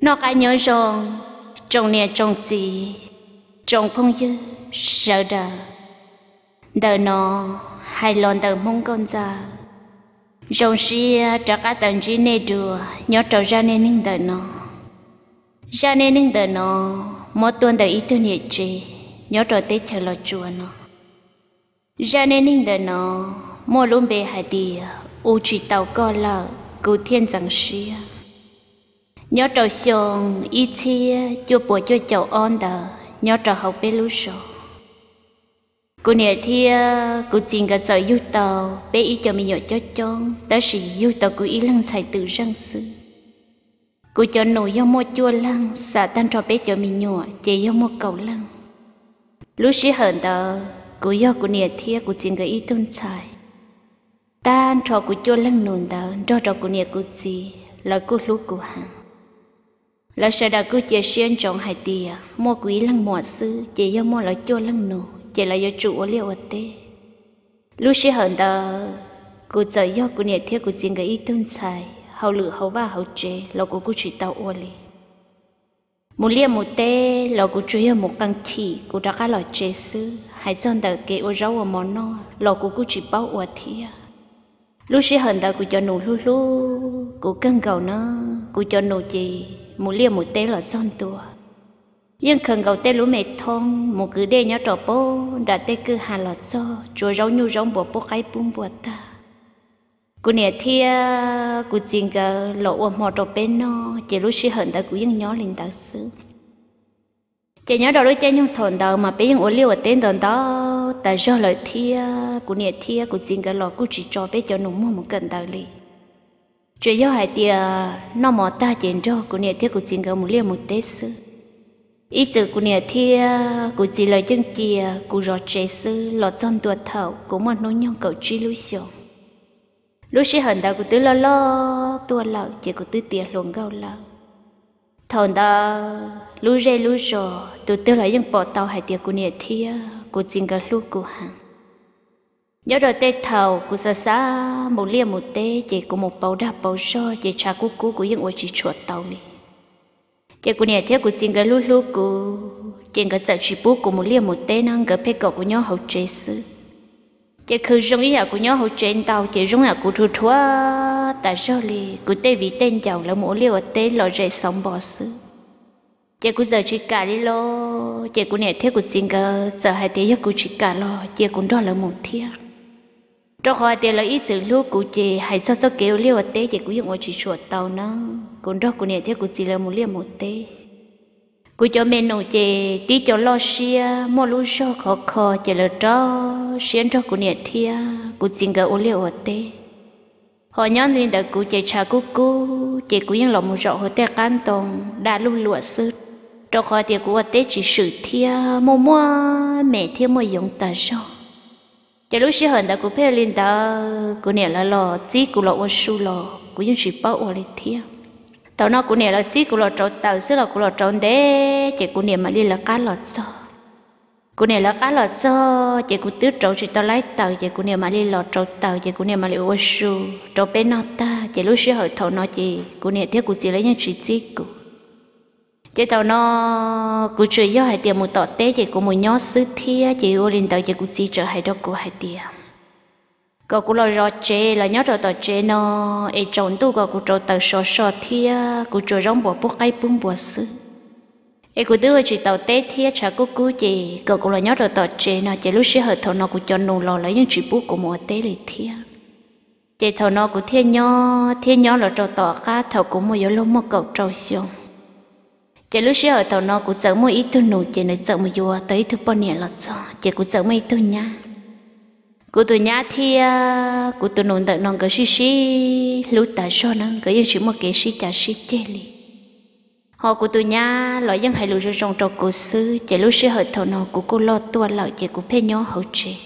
nó cả nhớ rong trong nè trong gì trong phong dư sợ đờ đờ nó hay lon đờ mong con già trong xia trả cả tận chỉ nè đùa nhớ trở ra nè ninh đờ nó ra nè ninh đờ nó mỗi tuần đờ ít tuần nhẹ trì nhớ trở tết chờ lo chùa nó ra nè ninh đờ nó mỗi lúc bề hai đi u chỉ tàu co lợ cứu thiên rằng xia nhớ trò sồn ít chia chua bỏ chua chậu on đờ nhớ trò học bê lú sổ cô nè thi cô chinh cả sợ yêu tàu bé y cho mình nhỏ cho chong đó sĩ yêu tàu cô ý lăng xài tự răng sư cô cho nổ yêu mua chua lăng xả tan trò bé cho mình nhỏ chế yêu mua cầu lăng lúc sĩ hờn tờ cô yêu cô nè thia cô chinh cả y tôn xài tan trò cô chua lăng nồn đờ, do trò cô nè cô chỉ là cô lú cô hàng là sẽ đã cứ chế xuyên trong hai tia mua quý lăng mua sư chế do mua là chua lăng nổ chế là do chủ ở liệu ở tê lúc sẽ hận đó cô giờ do cô nhẹ theo cô riêng cái ý tôn xài hậu lự hậu ba hậu chế là cô cô chỉ tàu ô li một liêm một tê là cô chơi một căn chỉ cô đã cả là chế sư hai dân đờ kế ô rau ở món nó là cô cô chỉ bao ô thia lúc sẽ hận đó cô cho nụ lu lu cô cần cầu nó cô cho nụ gì một lia một tê là son tua nhưng khẩn gầu tê lũ mẹ thong một cứ đê nhớ trò bố đã tê cứ hà lọt cho chùa rau nhu rong bùa bố cái bùm bùa ta cô nè thia cô chinh gờ lộ ua mò trò bên nó chỉ lũ sĩ hận ta cú yên nhỏ lên ta xứ chỉ nhớ đầu đôi chân nhung thòn đầu mà bé yên ua liêu ở tên đòn đó ta do lời thia cô nè thia cô chinh gờ lộ cô chỉ trò bé cho nụ mò một cần đầu liền chỉ do hai tia nó mò ta chuyện cho của nhà thiết của chính cái một liều một tết sư ý sự của nhà thiết của chỉ lời chân kia của rõ trẻ sư lọt trong tuột thầu của một nỗi nhung cầu truy lưu sầu lúc sẽ hận ta của tứ lo lo tua lợ chỉ của tứ tiệt luồng gâu lợ thằng ta lúc rê lúc rò tụi tứ lại dân bỏ tàu hai tia của nhà thiết của chính cái lúc của hàng nhớ rồi tê thầu cụ xa xa một lia một tê chỉ có một bầu đạp bầu so chỉ trà cú cú của những ôi chỉ chuột tàu này chỉ của nhà theo của chính cái lú lú của chỉ cái sợ chỉ bú của một lia một tê năng cái phê cậu của nhau hậu chế sư chỉ khử rong ý à của nhau hậu chế tàu chỉ rong à của thua thua tại sao lì của tê vì tên chồng là một lia một tê lò rễ sống bỏ sư chỉ của giờ chỉ cả đi lo chỉ của nhà theo của chính cái sợ hai tê giấc của chỉ cả lo chỉ của đó là một thiết trong khoa tiền là ít sự lúa của chị hay sao sao kiểu liều tế chị cũng dùng ở chị chuột tàu nó còn đó cũng nè thế cũng chỉ là một liều một tế cô cho mình nấu chè tí cho lo xia mua lú cho khó khó chè là cho xiên cho cô nhiệt thia cô xin gỡ ô liệu ở tê họ nhón lên đợi cô chè trà cô cô chè cô yên lòng một rọ hồ tê can tòng đã lu lụa sư trong khó thì cô ở tê chỉ sử thia mua mua mẹ thia mua dùng tờ rồi giờ lúc xưa hận đã cũng phải lên đó cũng nè là lò chỉ cũng lo uốn su lò cũng như chỉ bao uốn đi, thiên tao nó cũng nè là chỉ cũng lo trộn tàu xưa là cũng lo trộn đế chỉ cũng nè mà đi là cá lọt sao cũng nè là cá lọt sao chỉ cũng tứ trộn chỉ tao lái tàu chỉ cũng nè mà đi lò trộn tàu chỉ cũng nè mà đi uốn su trộn bên nó ta chỉ lúc xưa hận thầu nó chỉ cũng nè thiếu cũng chỉ lấy những chỉ chỉ cũng chế tàu nó cứ chơi gió hay tiệm một tọt té chỉ có một nhóm sứ thia chỉ ô lên tàu chỉ cũng xì trở hay đó cũng hay tiệm có cũng lo rõ chế là nhóm rồi tọt chế nó ấy trồng tu có cũng trâu tàu sò sò thia cũng trồng rong bò bốc cây bún bò sứ ấy cũng đưa chỉ tàu té thia chả cũng cứ chỉ có cũng là nhóm rồi tọt chế nó chỉ lúc sẽ hợp thầu nó cũng cho nụ lò lấy những chỉ bút của một té lì thia chế thầu nó cũng thiên nhó thiên nhó là trâu tọt cá thầu cũng mua yếu lúc mua cậu trâu xong chỉ lúc xưa ở tàu nó cũng sợ một ít tu nụ chỉ nói sợ một vua tới thứ bao nhiêu là cho chỉ cũng sợ một ít tu nhá cụ tôi nhá thì cụ tôi nụ đợi nó cái xí xí lúc ta cho nó cái yên chỉ một cái xí chả xí chê li họ cụ tôi nhá loại dân hay lũ rồi trong trò cụ sư chỉ lúc xưa ở tàu nó cụ cô lo tua lợi chỉ cụ phê nhó hậu trì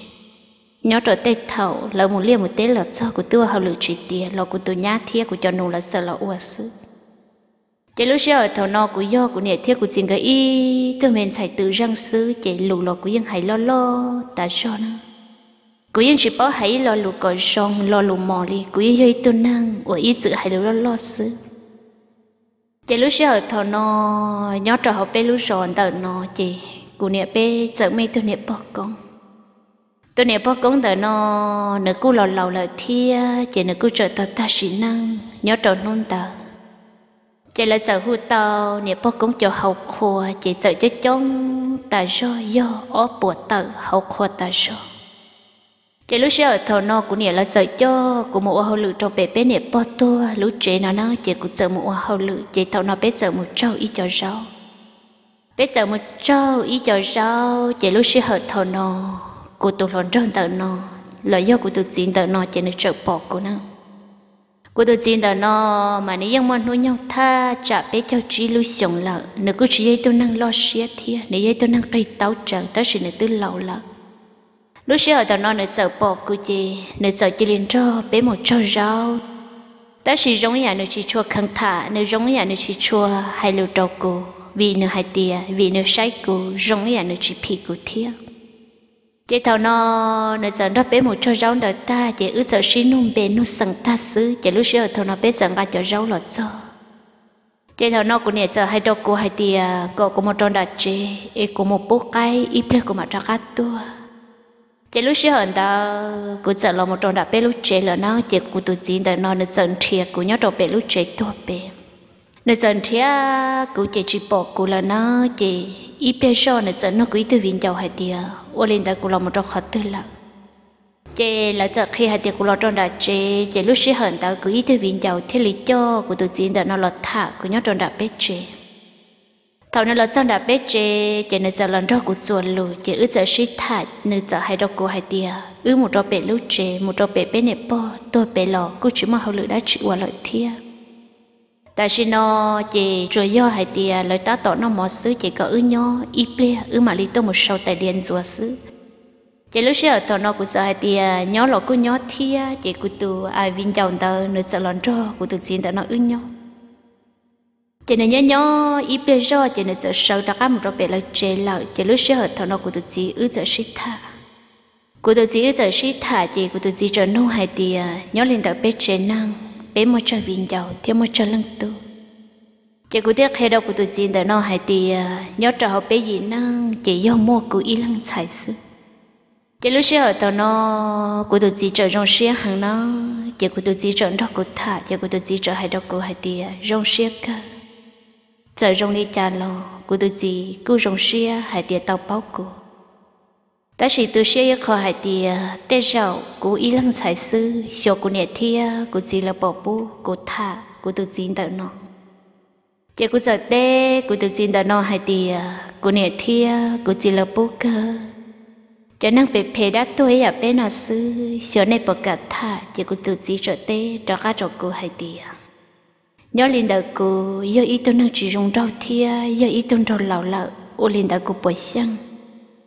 nhỏ trở tay thầu lợi một liều một tế lợt cho của tôi hậu lựa trị tiền lo của tôi nhá thì của cho nụ là sợ là ua sư chế lúc xưa ở thầu nó của do của nè thiết của chính cái y tôi mình phải tự răng sư chế lù lò của dân hãy lo lo ta son của dân chỉ bảo hãy lo lù cò son lo lù mò đi của dân dây tôi năng của y tự hay lo lo sư chế lúc xưa ở thầu nó nhớ trò học bé lúc sòn tờ nó chế của nè bé chợ mấy tôi nè bỏ con tôi nè bác công tờ nó nửa cú lò lò lợ thia chỉ nửa cú trợ ta ta xí năng nhớ trò nôn tờ chỉ là sợ hụt tàu nếu bố cũng cho hậu khua chỉ sợ cho chống ta do do ó bùa tờ hậu khua ta do chỉ lúc sợ thầu nó cũng nghĩa là sợ cho của một hậu lự trong bể bé nè bò tua lúc trẻ nó nó chỉ cũng sợ một hậu lự chỉ thầu nó bé sợ một trâu ít cho rau bé sợ một trâu ít cho rau chỉ lúc sợ hở thầu nó của tụi lòn trơn tờ nó lợi do của tụi chín tờ nó chỉ được sợ bỏ của nó cô tôi tin đó nó mà nếu yang mon nuôi nhau tha trả bé cho chỉ lưu sống lợ nếu cứ chỉ ấy tôi năng lo xía thì nếu ấy tôi năng cây táo trần tới sự nếu tôi lâu lợ lúc xưa ở đó nó nếu sợ bỏ cô chị nếu sợ chỉ liền cho bé một cho rau ta chỉ giống nhà nếu chỉ chua khăng thả nếu giống nhà nếu chỉ chua hay lưu đầu cô vì nếu hay tia vì nếu sai cô giống nhà nếu chỉ phi cô thiêng chị thầu nó nó sợ nó bé một cho rau đợi ta chị ước sợ xin nung bé nó sẵn ta xứ chị lúc xưa thầu nó bé sẵn ra cho rau lọt cho chị thầu nó cũng nhẹ sợ hai đầu cô hai tia cổ của một tròn đặt chế e cũng một bố cái ý ple cũng mặt trà cát tua chị lúc xưa hận ta cũng sợ là một tròn đặt bé lúc chế là nó chị cũng tụt chín đợi nó nó sợ thiệt của nhớ đầu bé lúc chế tua bé nên dần thì à, cụ chỉ chỉ bỏ cụ là nó chỉ ít biết sao nên dần nó cứ từ viên giàu hay tiệt ô lên ta cụ là một trong khó tư lắm chị là giờ khi hai tiệc của lo trong đã chị chị lúc xí hận ta cứ ý tôi viên giàu thiết lý cho của tự diễn đã nó lọt thả của nhóc trong đã bé chị thầu nó lọt trong đã bé chị chị nên giờ lần đó của chuẩn lù chị ước giờ xí thả nên giờ hai đâu của hai tiệc ước một trò bé lúc chị một trò bé bé nẹp bỏ, tôi bé lò cứ chỉ mong hậu lữ đã chịu qua lợi thiệt ta xin nó chỉ rồi do hai tia lời ta tỏ nó một xứ chỉ có ư nhó y ple ư mà lý tôi một sầu tại điện rùa xứ chỉ lúc xưa tỏ nó của sợ hai tia à, nhó lọ cũng nhó thia à, chỉ của tu ai vinh chồng tờ nơi sợ lòn trơ của tu xin tỏ nó ư nhó chỉ nên nhớ nhó y ple do chỉ nên sợ sầu ta cá một rồi bể lời chế lợi chỉ lúc xưa tỏ nó của tu chỉ ư sợ xích tha của tu chỉ ư sợ xích tha chỉ của tu chỉ trở nô hai tia à, nhó lên tờ bếp chế năng bé một cho viên giàu thiếu một cho lăng tu chị cũng tiếc hay đâu của tụi xin đời nó hay thì à, nhớ trò họ bé gì năng chị do mua của y lăng xài sư chị lúc xưa ở tàu nó của tụi chị trở rong xia hàng nó chị của tụi chị trở đó của thả chị của tụi chị trở hay đâu của hay thì à, rong xia cơ trở rong đi cha lo của tụi chị cứ rong xia hay thì tàu bao của ta chỉ tu sĩ khó hải thì tê giàu cú y lăng sải sư cho cú nhẹ thi cú à, chỉ là bỏ bu cú thả cú tu chín đợi nó chỉ cú giờ tê cú tu chín đợi nó hải thì cú à, chỉ à, là bu cơ cho năng bị phê đã tôi à bé nào sư cho này bỏ cả thả chỉ cú tu chỉ trở cả trở cú hải thì nhớ lên đời cú giờ ý tôi năng chỉ dùng rau thi giờ ý tôi rau lão lợ ô linh đời cô bỏ xăng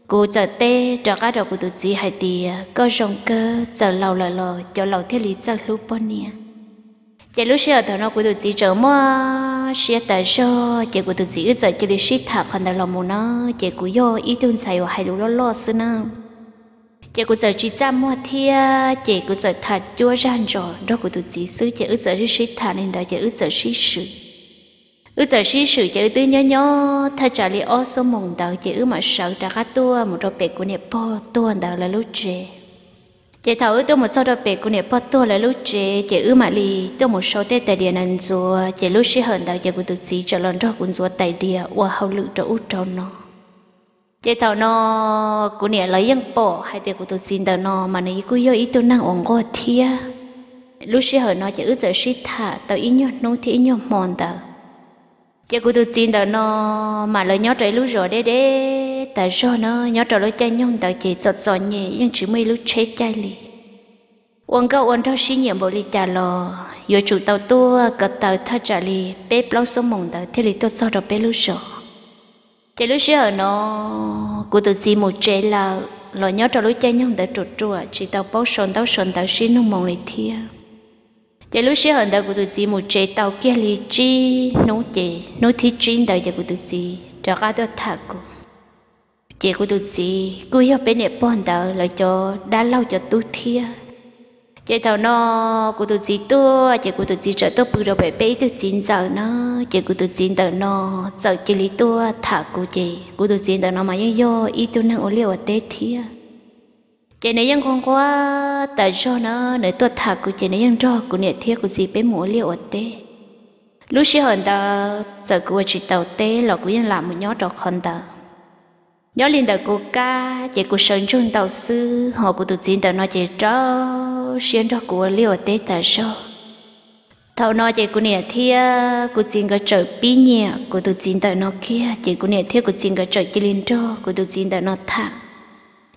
cô giờ tê trở ra rồi cô tự chỉ hai tia có rong cơ giờ lâu lờ lờ cho lâu thiết lý giờ lúc bọn nè chỉ lúc xưa thằng nó cô tự chỉ trở mua xe tại cho chỉ cô tự chỉ ít giờ chỉ lý xít thả còn đầu lòng mua nó chỉ cô yo ít tuân xài hay lúc lo lo xưa nó chỉ cô giờ chỉ chăm mua thia chỉ cô giờ thật chua ran rồi đó cô tự chỉ xứ chỉ ít giờ xít thả nên đó chỉ ít giờ xít sự ư giờ xí sử chữ tư nhớ nhớ thay trả lý ô số mùng đạo chữ mà sợ trả cá tua một đôi bể của nẹp po tua đạo là lúc trễ chị thảo ư tôi một số đôi bể của nẹp po tua là lúc trễ chị ư mà lì tôi một số tết tại địa nền rùa chị lúc xí hận đạo chữ của tụi sĩ trở lần cho cuốn rùa tại địa và hậu lự trở út trâu nó chị thảo nó của nẹp lấy dân bỏ hai tiền của tụi sĩ đạo nó mà này cứ yêu ý tôi năng ổn gọi thia lúc xí hận nó chị ư giờ xí thả tao ý nhớ nô thì ý nhớ mòn đạo giờ cô tôi xin đỡ nó mà lời nhớ trời lúc rồi đấy đấy tại sao nó nhớ trời lúc chơi nhung tại chỉ giọt giọt nhẹ nhưng chỉ mấy lúc chết chơi lì uống câu uống thao xí nhiệm bộ lì trả lò giờ chủ tàu tua cất tàu thao trả lì bếp bao số mộng tàu thế lì tôi sao đó bếp lúc rồi chơi lúc rồi nó cô tôi xin một chơi là lời nhớ trời lúc chơi nhung tại trụt trụa chỉ tàu bao sồn tàu sồn tàu xí nó mộng lì thiêng chỉ lúc xưa hận đầu của tụi chị một chế tàu kia lý chi nấu chế nấu thịt chín đầu giờ của tụi chị cho ra được thà cô chế của tụi chị cứ hiểu bên này bọn đầu là cho đã lâu cho tu thia chế tàu nó của tụi chị tu chị của tụi chị trở tôi bự rồi bé bé tụi chị giờ nó chị của tụi chị đầu nó giờ chị lý tu thà cô chế của tụi chị đầu nó mà yo ít tu năng ô liu ở tết thia chị này dân con quá tại sao nó nơi tuột thả của chị này dân cho của nhà thiết của gì bé mũ liệu ở tê lúc xưa hòn ta giờ của chị tàu tê là của dân làm một nhóm trò con ta nhó liền đời của ca chị của sơn trung tàu sư họ của tụi chị tàu nói chị cho xuyên cho của liệu ở tê tại sao thầu nói chị của nhà thiết của chị cái trở bí nhẹ của tụi chị tàu nó kia chị của nhà thiết của chị cái trở chị liền cho của tụi chị tàu nó thẳng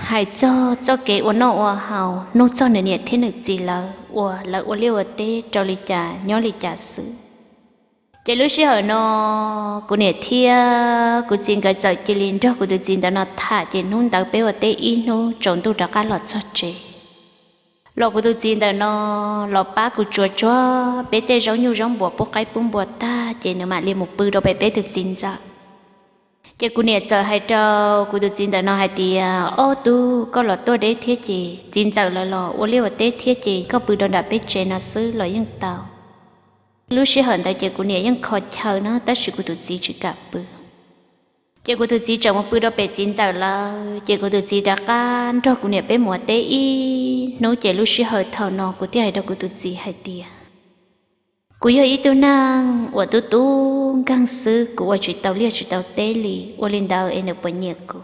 hay cho cho kế ổn nó ổn hào nó cho nửa nhiệt thế nực gì là ổn là ổn liêu ở tê cho lì trà nhó lì trà sứ chỉ lúc xưa nó cũng nhiệt thia cũng xin cái chợ chỉ liền cho, cũng được xin đó nó thả chỉ nung đặc bé ở tê in nó trộn tu đã cá lọt cho chị lọ cũng được xin đó nó lọ ba cũng chua cho bé tê giống như giống bùa bốc cái bún bùa ta chỉ nữa mà liền một bự đâu bé bé được xin rồi chị cô nè chờ hai trâu cô tôi xin nó hai thì à, ô tu có lọ tôi đấy thiết chị xin giờ lọ lọ ô liu tế thiết chị có bự đòn đã biết chơi nó xứ lọ yên tàu lúc sẽ hận tại chị cô nè yên khó chờ nó tất sự cô tôi xin chỉ gặp bự chị cô tôi xin chờ một bự đó bé xin giờ là chị cô tôi xin đã can cho cô nè bé mua tế y nấu chị lúc sẽ hận thở nó cô tiếc đâu cô tôi xin hai tiền cú yo ít tu năng wa tu tu gang sư cú wa chỉ tàu lia chỉ tàu tê li wa linh đào em được bận nhiệt cú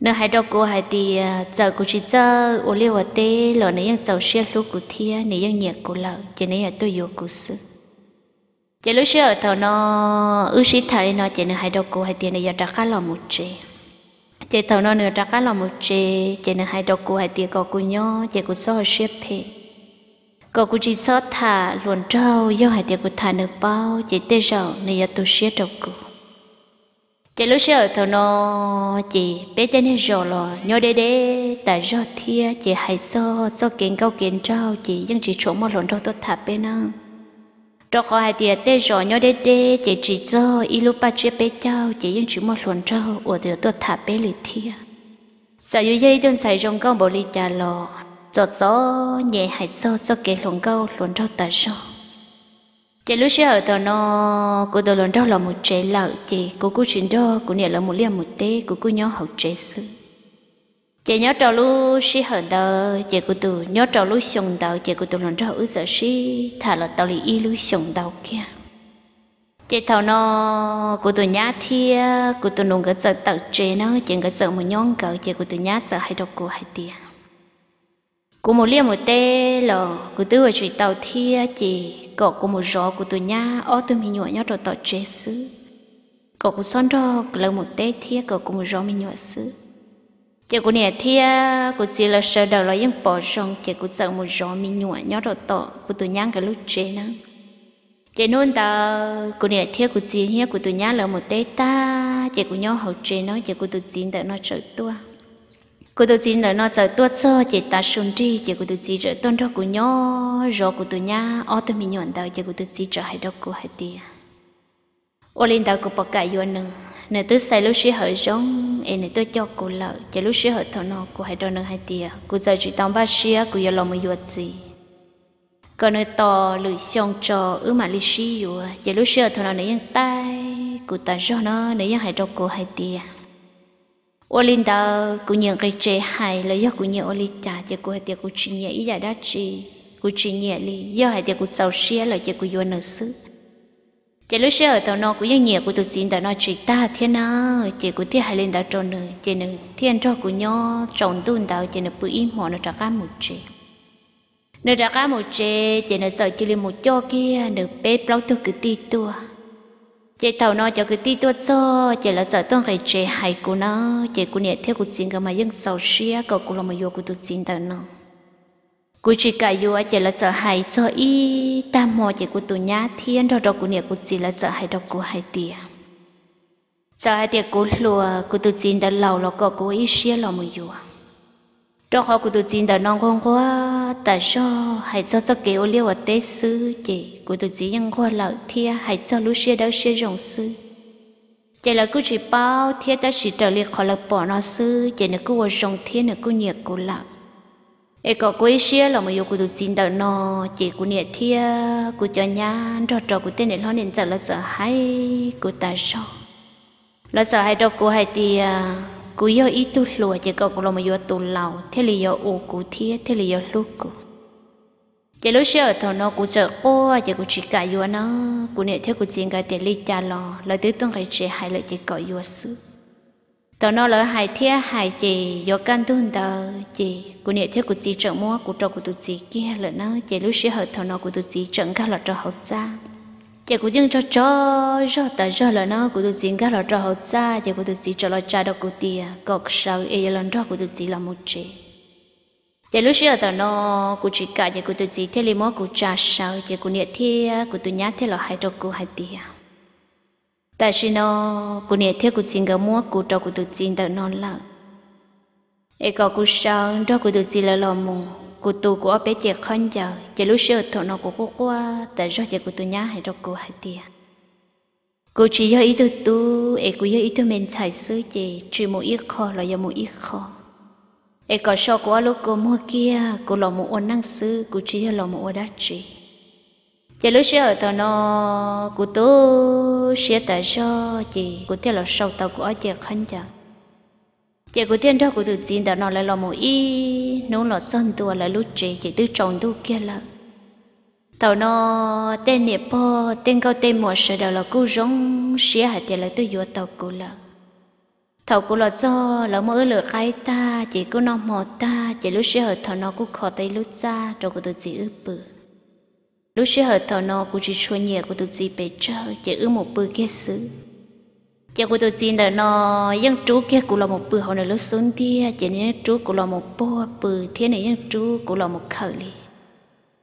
nó hai đó cú hai à, thì giờ cú chỉ giờ wa lia wa tê lo nãy yang tàu xe lúc cú thia nãy yang nhiệt cú lợ chỉ nãy là tôi yêu cú sư chỉ lúc xưa ở thầu nó ước sĩ thầy nó chỉ nó hai đầu cú hai tiền này giờ trả cá lò một chế chỉ thầu nó nửa trả cá lò một chế chỉ nó hai đầu cú hai tiền có cú nhó chỉ cú so xếp hết cô cũng chỉ sót thả luồn trâu do hai tiệc của thả nửa bao chỉ tê rầu này do tôi xé trâu cổ, chỉ lúc xưa thầu nó chỉ bé tên hết rồi lo nhớ đê đê tại do thia chỉ hay so so kiến câu kiến trâu chỉ nhưng chỉ chỗ mà luồn trâu tôi thả bé năng trâu khỏi hai tiệc tê rồi nhớ đê đê chỉ chỉ do ít lúc ba chia bé trâu chỉ nhưng chỉ một luồn trâu ở điều tôi thả bé lì thia sợ dưới dây đơn sài rong con bộ lì trà lò cho gió nhẹ hại gió gió kể lồng câu lồng rau tờ gió chị lúc xưa ở tàu nó cô tàu lồng rau là một trẻ lợ chị cô cô chuyện đó cô nhẹ là một liềm một tê cô cô nhớ học trẻ sự chị nhớ trâu lúc xưa ở tàu chị cô tàu nhớ trâu lúc sông tàu chị cô tàu lồng rau ở giờ xí thả là tao lì y lúc sông tàu kia chị thầu nó cô tụi nhá thia cô tụi nông cái sợ tật chế nó chị cái sợ một nhón cậu chị cô tụi nhá sợ hay đọc cô hay tiền cô một lia một tê lò cô tư ở chuyện tàu thia chị cậu cô một rõ của tôi nha, ô tôi mình nhọ nhau rồi tàu chế sứ cậu cô son rõ lâu một tê thia cậu cô một rõ mình nhọ sứ chị cô nè thia cô chỉ là sợ đầu là những bỏ rong chị cô sợ một rõ mình nhọ nhau rồi tàu của tôi nhá cái lúc chế nắng chị nôn ta cô nè thia cô chỉ hia của tôi nhá là một tê ta chị cô nhau hậu chế nó chị cô tôi chỉ đợi nó sợ tua cô tôi chỉ nói nó sợ tuốt sơ chỉ ta sùng tri chỉ cô tôi chỉ rửa tôn cho cô nhớ, rồi cô tôi nhá ô tôi mình nhận đầu chỉ cô tôi chỉ rửa hai đốc cô hai tia ô lên đầu cô bọc cả vô nâng nếu tôi say lúc sĩ hở giống em nè tôi cho cô lợ chỉ lúc sĩ hở thọ nó cô hai đo nâng hai tia cô giờ chỉ tông ba sĩ cô giờ lòng mới vô gì còn nơi to lưỡi xong trò ứ mà lì sĩ vô chỉ lúc sĩ hở thọ nó nấy tay cô ta cho nó nấy hai đốc cô hai tia ô linh đó cũng nhận cái chế hại là do cũng nhận ô linh trả cho cô của chị nhẹ ý giải đáp chị của chị nhẹ li do hay tiệc của giàu xe là cho của vua nợ sư chị lúc xe ở tàu nó của do nhẹ của tụi xin đã nói chị ta thiên nào chế của thiên hại lên đó tròn nữa chế nữ thiên cho của nhau tròn tuôn đạo chế nữ bự im họ nó trả cá một chế. nữ trả cá một chế chế nữ sợ chỉ lên một cho kia nữ bé lâu tôi cứ ti tua chị thầu nó cho cái tí tuột so chị là sợ tương cái chị hay cô nó chị cô nhẹ theo cô xin cái mà dân sầu xia cậu cô là mà vô cô tụt xin tao nó cô chỉ cả vô chị là sợ hay cho y ta mò chị cô tụi nhá thiên rồi rồi cô nhẹ cô chỉ là sợ hay đâu cô hay tiệt sợ hay tiệt cô lùa cô tụt xin tao lâu là cậu cô ý xia là mà vô trong họ của tôi chín đã non con quá ta cho hãy cho cho kiểu liêu ở tế sư chị của tôi chỉ nhân qua lợ thia hãy cho lũ xe đó xe rồng sư chị là cứ chỉ bao thia ta chỉ trở liệt khỏi là bỏ nó sư chị nữa cứ vào rồng thia nữa cứ nhiệt của lợ ai có quấy xe là mà yêu của tôi chín đã nó chị của nhiệt thia của cho nhà trò trò của tên này lo nên giờ là sợ hay của ta cho là sợ hãi đâu hay hai tia cú yo ít tu lùa chỉ có cô mà yo tu lâu thế là yo u cú thiết thế là yo lúc cú chỉ lúc xưa thầu nó cú sợ ô chỉ cú chỉ cả yo nó cú nè theo cú chiến cái tiền lý cha lo lời tứ tung cái chỉ hay lời chỉ có yo sư tao nó lời hại thiết hại chỉ yo căn tuân tờ chỉ cú nè theo cú chỉ trận mua cú trâu cú tu chỉ kia lời nó chỉ lúc xưa thầu nó cú tu chỉ trận cả lời trâu hậu trang chị cũng dưng cho cho cho ta cho là nó cũng được xin các là cho hậu cha chị cũng được xin cho là cha đó cũng tiền góc sau ấy là nó cũng được xin là một chế chị lúc xưa ta nó cũng chỉ cả chị cũng được xin thế li mò cũng cha sau chị cũng nhớ thế cũng tôi nhát thế là hai đó cũng hai tiền tại sao nó cũng nhớ thế cũng xin cái mò cũng cho cũng được xin ta non lợ ấy có cũng sau đó cũng được xin là lòng mù cụ tù của bé chị không giờ chị lúc xưa thọ nó của cô qua tại do chị cụ tù nhá hay đâu cô hay tiền cô chỉ do ý tụ tụ ấy cô do ý tụ mình xài xứ chị chỉ một ít kho là do một ít kho ấy có sau của lúc cô mua kia cô lo một ôn năng xứ cô chỉ do lo một ôn đắt chị chị lúc xưa thọ nó cụ tù xia tại do chị cụ theo là sau tàu của chị không giờ chị của tiên đó của tự tin đã nói lại là một ý nấu là sơn tua là lúc chị chị tư trồng tu kia là tàu nó tên nè po tên cao tên một sẽ đầu là cú rong xía hạt thì là tôi vừa tàu cú là tàu cú là do là mỗi lửa khai ta chỉ cú nó mò ta chỉ lúc xía hạt tàu nó cú khó tay lúc ra rồi của tự chỉ ướp bự lúc xía hạt tàu nó cú chỉ chua nhẹ của tự chỉ bể trơ chỉ ướp một bự kia xứ giờ cô tôi xin là nó dân chú kia cũng là một bữa hồi này lúc xuống đi chỉ nên chú cũng là một bộ bữa thế này dân chú cũng là một khẩu li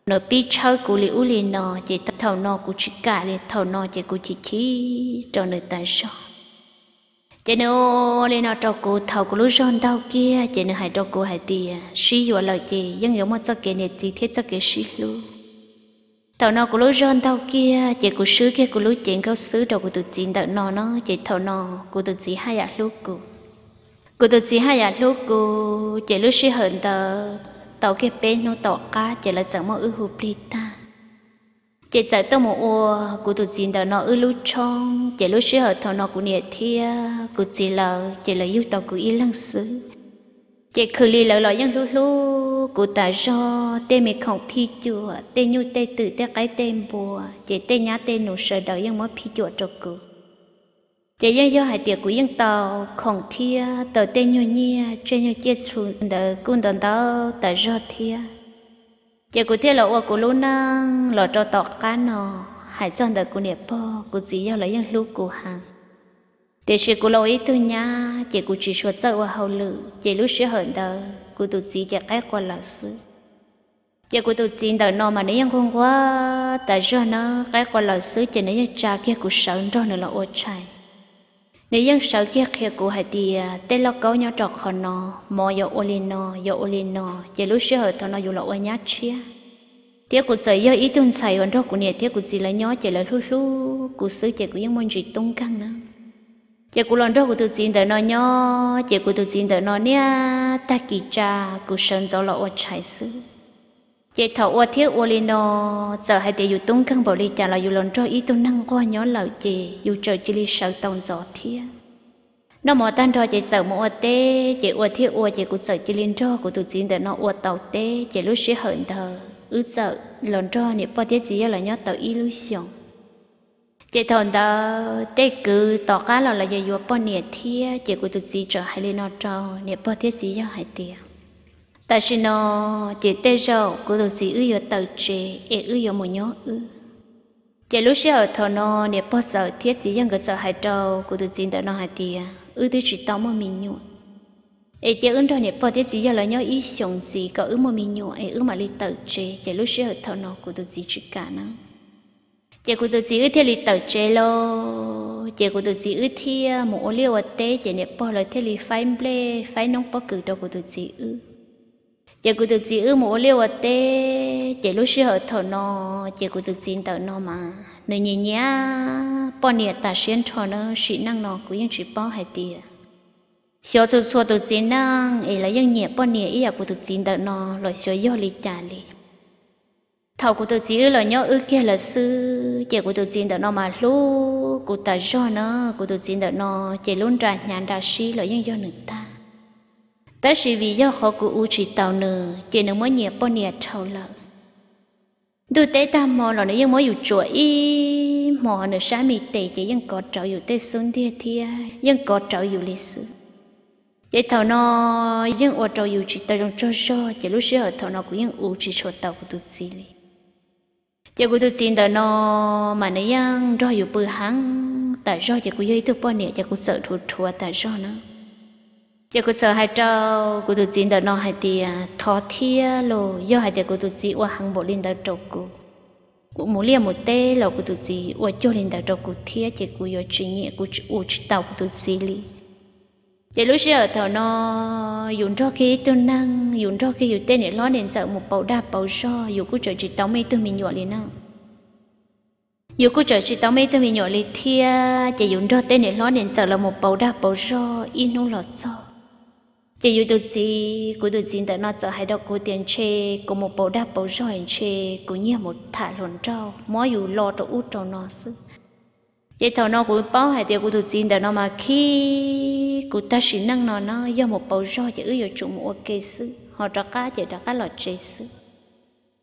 nó bị chơi cũng li u li nó chỉ tập thầu nó cũng chỉ cả li thầu nó chỉ cũng chỉ chỉ cho nơi tại sao chỉ nó li nó cho cô thầu cũng lúc son đau kia chỉ nó hay cho cô hay tiền sĩ vừa lời chỉ dân yếu một cho cái này gì thế cho cái sĩ luôn thầu nó của lối rơn tao kia chị của sứ kia của lối chuyện câu sứ đầu của tụi chị đợi nó nó chị thầu nó của tụi chị hai dạ lúa cụ của tụi chị hai dạ lúa cụ chị lúc sĩ hận tờ tàu kia bên nó tỏ cá chị là chẳng mơ ư hụp đi ta chị sợ tao một ô của tụi chị đợi nó ư lúa trong chị lúc sĩ hận thầu nó của nhiệt thia của chị là chị là yêu tàu của y lăng sứ chị khử lì lợi lợi nhân lúa lúa cô cụ ta do tên mình không phi chùa tên như tên tự tên cái tên bùa chỉ tên nhá tên nụ sợ đợi nhưng mất phi chùa cho cụ chỉ yên do hai tiệc của dân tàu không thia tờ tên như nhia trên như chết xuống đờ cung đoàn đó tờ do thia chỉ cụ thia là ô cụ lú năng lọ cho tọt cá nò hải son đờ cụ nẹp po cụ gì do lấy yên lú cụ hàng để sự cụ lâu ý tôi nha chỉ cụ chỉ suốt dậu hậu lử chỉ lúc sẽ hận đời cô tôi xí chả cái qua lão sư giờ cô tôi xí đợi nó mà không qua, tại do nó cái qua lão sư chỉ nếu như cha kia cô sợ đó nữa là ô trai nếu như sợ kia kia cô hay thì à, tên lo câu nhau trọc họ nó mò yo olino yo olino giờ lúc xưa thằng nó dù là ô nhát chia tiếc cô sợ yo ý tuân xài hoàn đó của nè tiếc cô gì là nhó chỉ là lu lu cô sư chỉ của những cô ยัง muốn gì tung căng nữa chỉ của lần đó của tụt xí đợi nó nhó chỉ của tụt xí đợi nó nha ta kỳ cha cụ sơn gió lọ trái xứ, chế thọ ô thiết ô li nô giờ hai tỷ dụ tung căng bảo li trả là dụ lòn trôi ý tu năng qua nhỏ lậu chế dụ trời chỉ li sợ tông gió thiết nó mò tan rồi chế sợ mò tê chế ô thiết ô chế cụ sợ chỉ liên trôi cụ tụt chín để nó ô tàu tê chế lúc sẽ hận thờ ư sợ lòn trôi nè bao thiết gì là nhớ tàu ý lúc xong chị thằng đó tê cứ tỏ cá là là dạy bỏ nè thia chị cũng tụt gì cho hay lên nó cho nè bỏ thiết gì cho hay tiền ta sao nó chị tê rau cũng tụt gì ư yo tàu chê ê ư yo một nhó ư chị lúc sau thằng nó nè bỏ sợ thiết gì cho người sợ hay trâu cũng tụt gì đó nó hay tiền ư tôi chỉ tao mà mình nhụn ê chị ưng cho nè bỏ thiết gì cho là nhó ý sống gì có ư mà mình nhụn ê ư mà đi tàu chế chị lúc sau thằng nó cũng tụt gì chỉ cả năng chị cô tôi chỉ ước thế li tàu chế lo chị cô tôi chỉ ước thế à, một ô liu ở tê chị nè bỏ lại thế li phái ble phái nông bỏ cử đâu cô tôi chỉ ước chị cô tôi chỉ ước một ô liu ở tê chị lúc xưa ở thọ nó chị cô tôi xin tàu nó mà nơi nhẹ nhẹ bỏ nè ta xuyên thọ nó sĩ năng cũng nó cũng ยัง chỉ bỏ hai tia xíu xíu xíu tôi xin năng ấy nhẹ bỏ nè ý à cô tôi xin tàu nó rồi xíu yêu lịch trả lịch thầu của tôi chỉ là nhớ ư kia là sư chị của tôi xin đỡ nó mà lú của ta do nó của tôi xin đỡ nó chị luôn ra nhàn ra xí là nhân do người ta ta xí vì do khó của u chỉ tàu nữ chị nữ mới nhẹ bao nhẹ thầu lợ tôi tế ta mò là nữ nhân mới dù chuỗi mò nữ sáng mì tệ chị nhân có trậu dù tê xuân thia thia nhân có trậu dù lịch sử chị thầu nó dân ô trậu dù chỉ tao trong cho cho chị lúc xưa ở thầu nó cũng dân ô chỉ cho tao của tôi chị giờ cô tôi xin đỡ nó mà nãy yang ờ, rồi yêu bự hăng tại rồi giờ cô yêu tôi bao nè, giờ cô sợ thua thua tại rồi nó giờ cô sợ hai trâu cô tôi xin đỡ nó hai tia ờ, thọ thia lô do hai tia cô tôi xin qua hăng bộ lên đỡ trâu cô cô muốn liền một tê là cô tôi xin qua chỗ lên đỡ trâu cô thia giờ cô yêu chuyện nhẹ cô u chỉ tàu cô tôi xin liền để lúc giờ thầu nó dùng cho khi tôi năng dùng cho khi dùng tên để lo nên sợ một bầu đạp bầu so dù cứ trời chỉ tống mấy tôi mình nhỏ liền năng dù cứ trời chỉ tống mấy tôi mình nhỏ liền thia chỉ dùng cho tên để lo nên sợ là một bầu đạp bầu so in nó lọt so chỉ dù tôi gì cứ tôi gì tại nó sợ hay đâu cô tiền chê có một bầu đạp bầu so hình chê cứ như một thả lồn trâu mỗi dù lo cho út cho nó xứ thế thầu nó cũng bao hai tiêu của tụi xin đó nó mà khi của ta chỉ năng nó nó do một bầu rau chỉ ứ chủ một ok sư họ trả cá chỉ trả cá lọt chế sư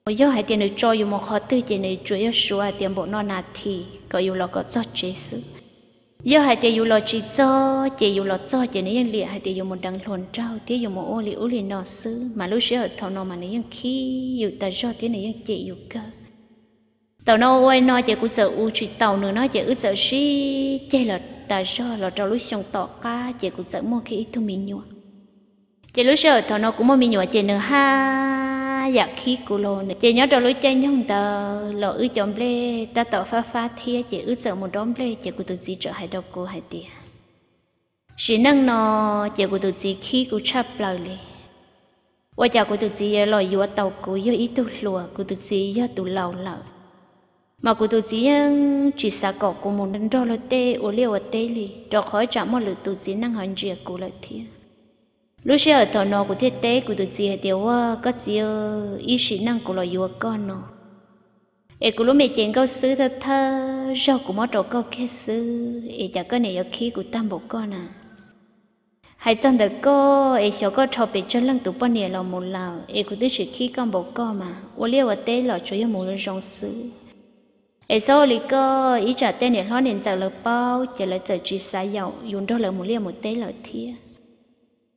một do hai tiền được cho dù một khó tư chỉ này chủ yếu số hai tiền bộ nó nà thì có dù là có do chế sư do hai tiền dù là chỉ do chỉ dù là do chỉ này yên liệt hai tiền dù một đằng luồn trao thế dù một ô liễu liền nó sư mà lúc sẽ ở thầu nó mà này yên khi dù ta do thế này yên chỉ dù cơ tàu nó quay nó chỉ cũng sợ u chỉ tàu nữa nó chỉ ư sợ xí chê là ta sợ là trâu lúc xong tỏ cá chỉ cũng sợ mua khi thu mình nhua chỉ lúc sợ tàu nó cũng mua mình nhua chỉ nữa ha dạ khí cụ lô nữa chỉ nhớ trâu lối chơi nhung tờ lỡ ư chồng lê ta tỏ pha pha thia chỉ ư sợ một đống lê chỉ của tôi gì trở hai đâu cô hai tiền chỉ nâng nó chỉ của tôi gì khí của chắp lời lê qua chào của tôi gì lòi vua tàu của yêu ý tu lùa của tôi gì do tu lâu lợi mà cô tụi chị chỉ sợ có cô muốn đến rồi tê ô liu tê li rồi khỏi chạm một lượt tụi chị năng hành chuyện cô lại thiệt lúc xưa ở thọ nó của thiết tế của tụi chị tiểu có chị ý sĩ năng của loài yuộc con nó ê cô lúc mẹ chén câu sứ thật thơ rau cô mới trầu câu kia sứ ê chả có này ở khí của tam bộ con à Hai chọn được cô ê cho cô thọ bị chân lăng tụ bao nhiêu lòng một lào ê cô tụi chị khí con bộ con mà ô liu ở tê lọ chủ yếu muốn rong sứ ai sau lì cơ ý trả tên để lo nên giờ lỡ bao chỉ là chờ chỉ xa dầu dùng đó là một liều một tế lỡ thia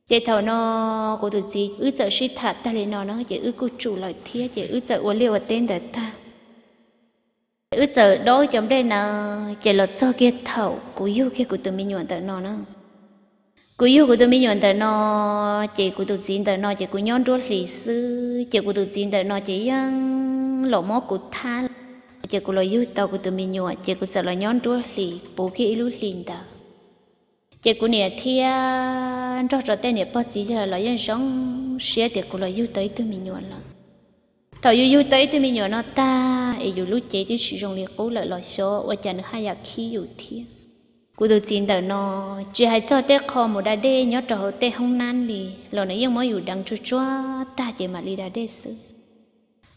để thầu nó của tụi gì ư chờ suy thả ta lên nó nó chỉ ư cô chủ lời thia chỉ ư chờ uốn liều tên để ta ư chờ đôi chấm đây là chỉ lọt sau kia thầu của yêu kia của tụi mình nhuận tới nó nó cú yêu của tôi mới nhận tới nó chị của tôi xin tới nó chị của nhon đốt lì sư chị của tôi xin tới nó chị lỗ mó của tha chỉ có lời yêu tao của tụi mình nhọ chỉ có sợ là nhón chúa lì bố khi lúc lìn ta chỉ có nè thì à, rõ rõ tên nè bác sĩ giờ là dân sống sẽ chỉ có lời yêu tới tụi mình nhọ là tao yêu yêu tới tụi mình nhọ nó ta ấy dù lúc chế chứ sử dụng liệt cố lợi lo số và chẳng hai giờ khi yêu thiên cú đồ chín đầu nó chỉ hay sao tết khó một đa đê nhớ trò tết không nan lì lo này nhưng mới yêu đằng chua chua ta chỉ mà lì đa đê xứ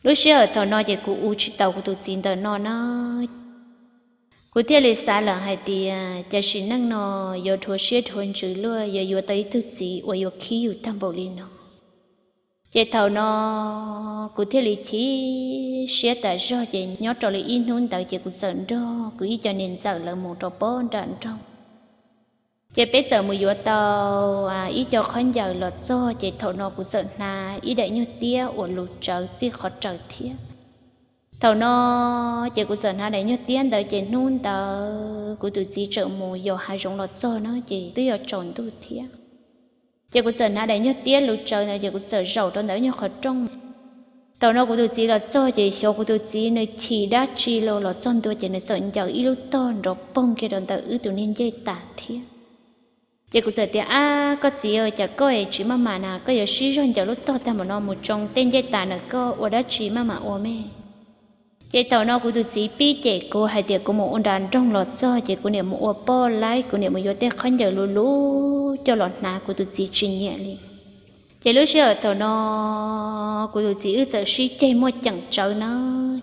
lúc xưa thọ nó chỉ cụ u chỉ tàu của tổ tiên tàu nó nó cụ thiết lý xã là hai thì cha sinh năng nó giờ thua xưa thôn chữ lúa giờ vừa tới thứ gì ở vừa khí vừa tam bảo linh nó chỉ thầu nó cụ thiết lý chỉ xưa ta do chỉ nhớ trò lý in hôn tàu chỉ cụ sợ đó ý cho nên sợ là một trò bón đạn trong chế bây giờ mới vừa tàu à ý cho con giờ lọt do chế thầu nó cũng sợ na ý để như tia ủa lụt trở gì khó trở thiệt thầu nó chế cũng sợ na để như tia đợi chế nôn tờ của tụi gì trở mù giờ hai giống lọt do nó chế tới giờ tròn tụi thiệt chế cũng sợ na để như tia lụt trở này chế cũng sợ rầu trong đỡ như khó trong tàu nó của tụi gì lọt do chế số của tụi gì nơi chỉ đã chỉ lô lọt do tụi chế nơi sợ giờ ý lụt to rồi bông kia đòn tờ ư tụi nên dây tả thiệt giờ cũng giờ thì à có gì ở chợ coi ấy chỉ mà mà nà có giờ sử dụng chợ lúc to tham mà nó một trong tên dây tà nà có ở đó chỉ mà mà ở mẹ chị tàu nó cũng được gì bi giờ cô hai giờ cô một ôn đàn trong lọt cho chị cô niệm một ô po lái cô niệm một vô tết khăn giờ lú lú cho lọt nà cô được gì chỉ nhẹ liền chị lúc xưa tàu nó cô được gì ở giờ xí chơi mua chẳng cháu nó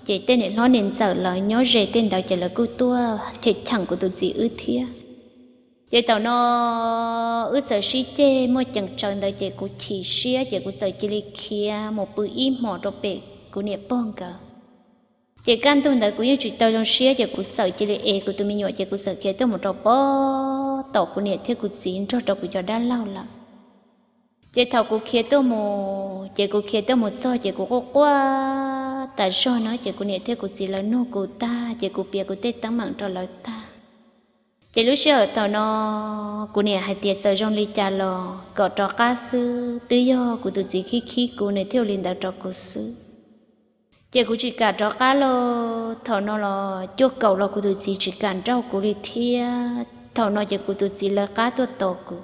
chị tên này nó nên sợ lời nhớ rề tên đầu giờ là cô tua chơi chẳng cô được gì ở thiệt chị tàu nó ước sợ sĩ chê mua chẳng trần đời chị cũng chỉ xía chị cũng sợ chỉ lì kia một bữa im mỏ đồ bể của niệm bông cả chị can tôi đời cũng yêu chị tàu trong xía chị cũng sợ chị lì e của tôi mình nhỏ chị cũng sợ kia tôi một đồ bó tổ của niệm thế của xin cho đồ của cho đã lâu lắm chị tàu của kia tôi một chị của kia tôi một so chị của có quá tại sao nói chị của niệm thế của xin là nô của ta chị của bia của tết tăng mạng cho lời ta chỉ lúc sợ tàu nó cô nè hai tiệt sợ trong lì chà lò cọ trò cá sư tứ do của tụi chị khi khi cô nè theo liền đạo trò của sư chỉ cô chỉ cả trò cá lò tàu nó lò cho cầu lò của tụi chị chỉ cản rau cô ly thia tàu nó chỉ của tụi chị là cá tuột tổ của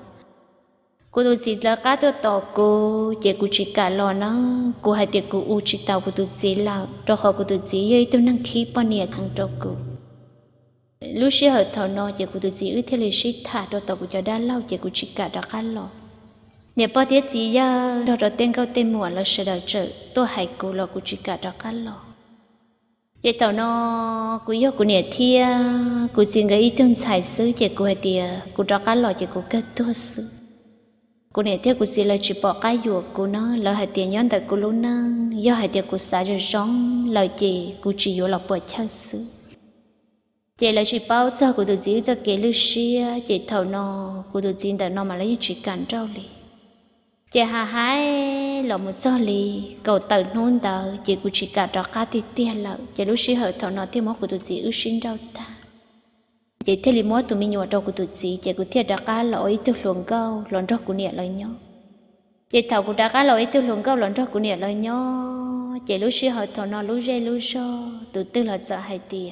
cô tụi chị là cá tuột tổ cô chỉ của chị cả lò nó cô hai tiệt cô u chỉ tàu của tụi chị là trò họ của tụi chị ấy tôi năng khí bao nè thằng trò của lúc xưa hợp thọ nó chỉ của tụi chị ư lịch sử thả đồ tàu của cho đa lâu chỉ của chị cả đã khăn lọ nè bao tiết gì ya đồ đồ tên câu tên mùa là sẽ đợi chờ tôi hãy cố lo của chị cả đã khăn lọ vậy tàu nó của yêu của nhà thia của chị người tương xài sứ chỉ của hệ tiề của đã khăn lọ chỉ của kết thúc sứ cô này tiếc cô xí là chỉ bỏ cái ruột cô nó là hai tiền nhân tại cô luôn nâng do hai tiền cô xả rồi rong lời chị cô chỉ vô là bỏ chăn xứ chị là chị bao giờ của tôi chỉ cho kể lưu xia chị thầu nó của tôi chỉ đã nó mà lấy chị cản rau li chị hà hái là một số li cầu tờ nôn tờ chị của chị cả trò cá thì tiền lợ chị lúc xia hở thầu nó thì mốt của tôi chỉ ưu sinh rau ta chị thế li mốt tụi mình nhỏ trâu của tôi chỉ chị của thiệt trò cá lỗi tôi luồng câu luồng rau của nịa lời nhau, chị thầu của trò cá lỗi tôi luồng câu luồng rau của nịa lời nhau, chị lúc xia hở thầu nó lúc dây lúc so tụi tư là sợ hai tiền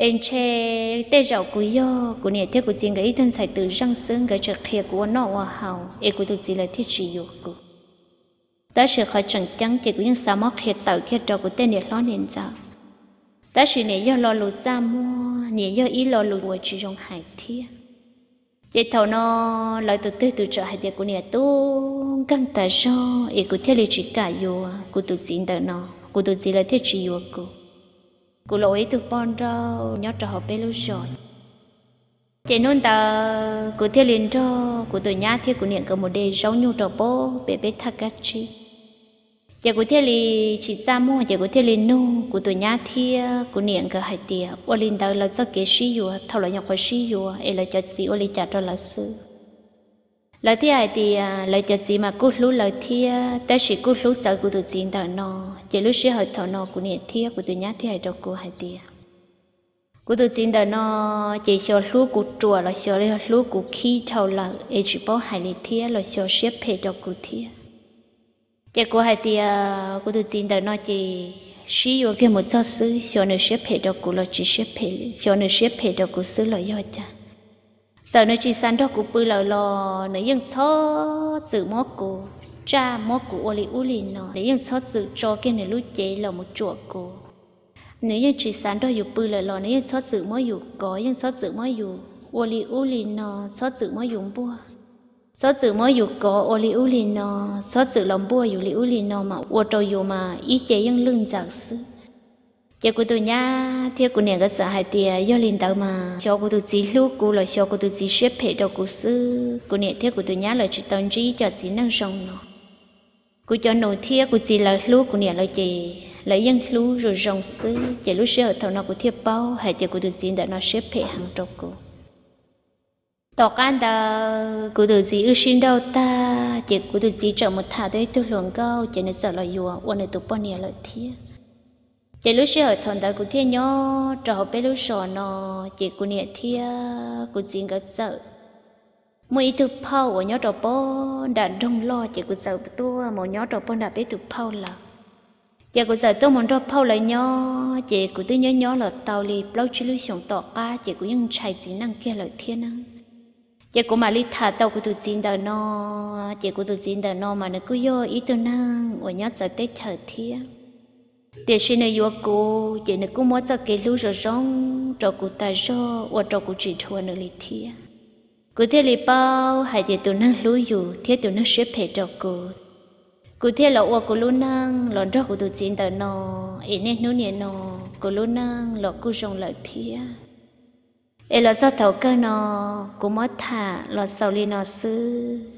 em che tê rau của yo của nè thế của chị cái thân sai từ răng sưng cái chợ kia của nó hoa hậu em của tôi chỉ là thiết chỉ yo của ta sẽ khỏi chẳng chẳng chỉ của những sao mắc kia tàu kia trâu của tên nè lo nên sao ta sẽ nè yo lo lụt ra mua nè yo ý lo lụt của chị trong hải thiên để thầu nó lại từ từ từ chợ hải thiên của nè tu căng ta cho em của thiết là chỉ cả yo của tôi chỉ đợi nó của tôi chỉ là thiết chỉ yo của cụ lỗi từ bon ra nhớ trò họ bê lô chị nôn ta cụ thiên liền cho cụ tuổi nhá thiên cụ niệm cờ một đề rau nhu trò bố bê bê thắc chi chị cụ thiên lì chỉ ra mu chị cụ thiên lì nu cụ tuổi nhá thiên cụ niệm cờ hai tiệt ô linh ta là do kế sĩ vừa thâu lại nhọc quá sĩ vừa ấy là cho sĩ ô linh trả cho là sư lời thi ai thì à, lời chật gì mà cút lú lời thi à, ta chỉ cút lú chợ của tụi chị đỡ nó chỉ lúc sẽ hơi thọ nó của nè thi của tụi nhát thi ai đâu của hai tia của tụi chị đỡ nó chỉ cho lú của chùa là cho lú của khi thầu là ai chỉ bảo hai lì thi là cho xếp phe đâu của thi chỉ của hai tia của tụi chị đỡ nó chỉ sử dụng cái một số sư cho nó xếp phe đâu của là chỉ xếp phe cho nó xếp phe đâu của sư là do cha giờ nơi chỉ san đó cũng bự lò lò nãy dân cho sự mốt cô cha mốt cô uli uli nó nãy dân cho sự cho cái này lúc chế là một chuột cô nãy dân chỉ san đó dùng bự lò lò nãy dân cho sự mốt dùng có dân cho sự mốt dùng uli uli nó cho sự mốt dùng bùa, số sự mới dù có ô li u li nó số sự lòng bùa dù li u li nó mà ô trâu dù mà ý chế dân lưng giặc sư giờ cô tôi nhá thiệt cô nè cái sợ hai tia do lên tàu mà cho cô tôi chỉ lúc cô là cho cô tôi chỉ xếp hệ đầu cô sư cô nè thiệt cô tôi nhá là chỉ tao trí cho chỉ năng sông nó cô cho nội thiệt cô chỉ là lúc cô nè là chị là dân lúc rồi rồng sư chỉ lúc xếp ở thầu nó cô thiệp bao hai tia cô tôi chỉ đã nó xếp hệ hàng đầu cô tọt an đó cô tôi chỉ ưu sinh đâu ta chỉ cô tôi chỉ chọn một thà tới tôi luồng câu chỉ nên sợ là vừa ôn này tôi bao nè là thiệp chỉ lúc xưa ở thôn đó cũng thiên nhó trò học bé lúc sò nó chỉ cũng nhẹ thiên cũng xin cái sợ mỗi ít thực phao ở nhó trò bó đã đông lo chỉ cũng sợ tua mà nhó trò bó đã bé thực phao là chỉ cũng sợ tôi muốn trò phao lại nhó chỉ cũng tôi nhớ nhó là tàu lì bao chỉ lúc sống tỏ ca chỉ cũng những chạy gì năng kia là thiên năng chỉ cũng mà lì thả tàu của tôi xin đời nó chỉ của tôi xin đời nó mà nó cứ vô ý tôi năng ở nhó sợ tết thở thiên để xin nơi yêu cô chỉ nơi cô muốn cho cái lũ rồi rong cho cô ta cho và cho cô chỉ thua nơi lì thia cô thế lì bao hay để tụi năng lũ yêu thế tụi năng xếp hệ cho cô cô thế là ô cô lũ năng lòn cho cô tụi chín tờ nó ý nên nuôi nè nó cô lũ năng lọ cô rong lợi thia ấy là do thầu cơ nó cô muốn thả lọ sau lì nó xứ